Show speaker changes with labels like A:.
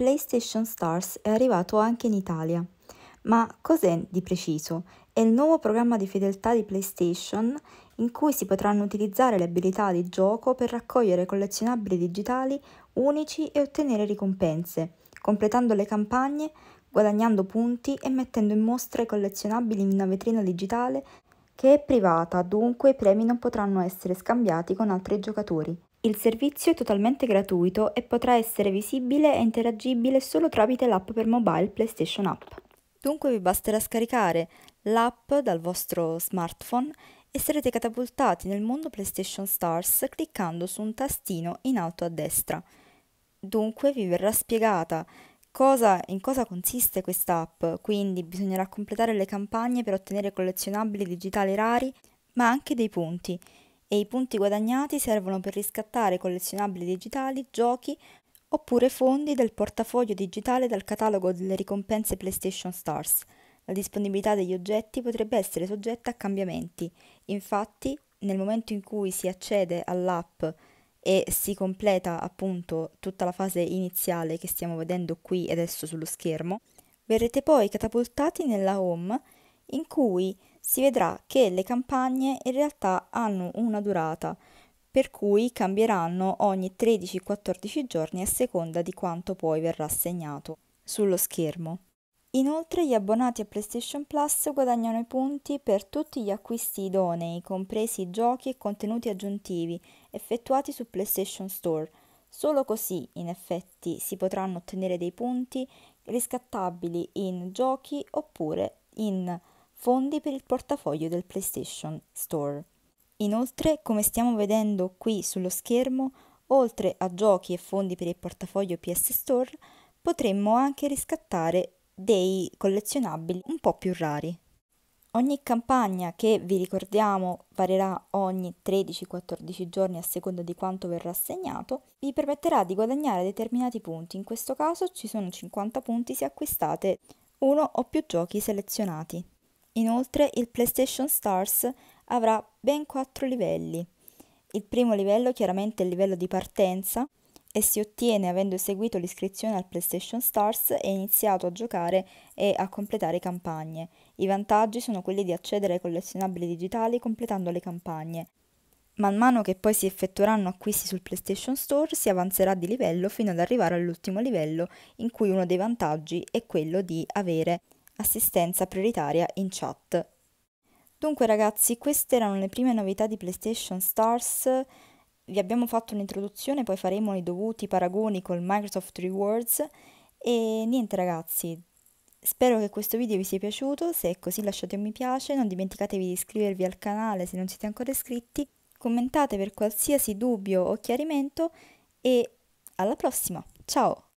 A: PlayStation Stars è arrivato anche in Italia. Ma cos'è di preciso? È il nuovo programma di fedeltà di PlayStation in cui si potranno utilizzare le abilità di gioco per raccogliere collezionabili digitali unici e ottenere ricompense, completando le campagne, guadagnando punti e mettendo in mostra i collezionabili in una vetrina digitale che è privata, dunque i premi non potranno essere scambiati con altri giocatori. Il servizio è totalmente gratuito e potrà essere visibile e interagibile solo tramite l'app per mobile PlayStation App. Dunque vi basterà scaricare l'app dal vostro smartphone e sarete catapultati nel mondo PlayStation Stars cliccando su un tastino in alto a destra. Dunque vi verrà spiegata cosa, in cosa consiste questa app, quindi bisognerà completare le campagne per ottenere collezionabili digitali rari, ma anche dei punti e i punti guadagnati servono per riscattare collezionabili digitali, giochi oppure fondi del portafoglio digitale dal catalogo delle ricompense PlayStation Stars. La disponibilità degli oggetti potrebbe essere soggetta a cambiamenti. Infatti, nel momento in cui si accede all'app e si completa appunto tutta la fase iniziale che stiamo vedendo qui adesso sullo schermo, verrete poi catapultati nella home in cui si vedrà che le campagne in realtà hanno una durata, per cui cambieranno ogni 13-14 giorni a seconda di quanto poi verrà segnato sullo schermo. Inoltre gli abbonati a PlayStation Plus guadagnano i punti per tutti gli acquisti idonei, compresi giochi e contenuti aggiuntivi effettuati su PlayStation Store. Solo così, in effetti, si potranno ottenere dei punti riscattabili in giochi oppure in fondi per il portafoglio del PlayStation Store. Inoltre, come stiamo vedendo qui sullo schermo, oltre a giochi e fondi per il portafoglio PS Store, potremmo anche riscattare dei collezionabili un po' più rari. Ogni campagna che vi ricordiamo varierà ogni 13-14 giorni a seconda di quanto verrà assegnato, vi permetterà di guadagnare determinati punti. In questo caso ci sono 50 punti se acquistate uno o più giochi selezionati. Inoltre il PlayStation Stars avrà ben quattro livelli. Il primo livello chiaramente è il livello di partenza e si ottiene avendo eseguito l'iscrizione al PlayStation Stars e iniziato a giocare e a completare campagne. I vantaggi sono quelli di accedere ai collezionabili digitali completando le campagne. Man mano che poi si effettueranno acquisti sul PlayStation Store si avanzerà di livello fino ad arrivare all'ultimo livello in cui uno dei vantaggi è quello di avere assistenza prioritaria in chat. Dunque ragazzi, queste erano le prime novità di PlayStation Stars. Vi abbiamo fatto un'introduzione, poi faremo i dovuti paragoni col Microsoft Rewards. E niente ragazzi, spero che questo video vi sia piaciuto, se è così lasciate un mi piace, non dimenticatevi di iscrivervi al canale se non siete ancora iscritti, commentate per qualsiasi dubbio o chiarimento e alla prossima, ciao!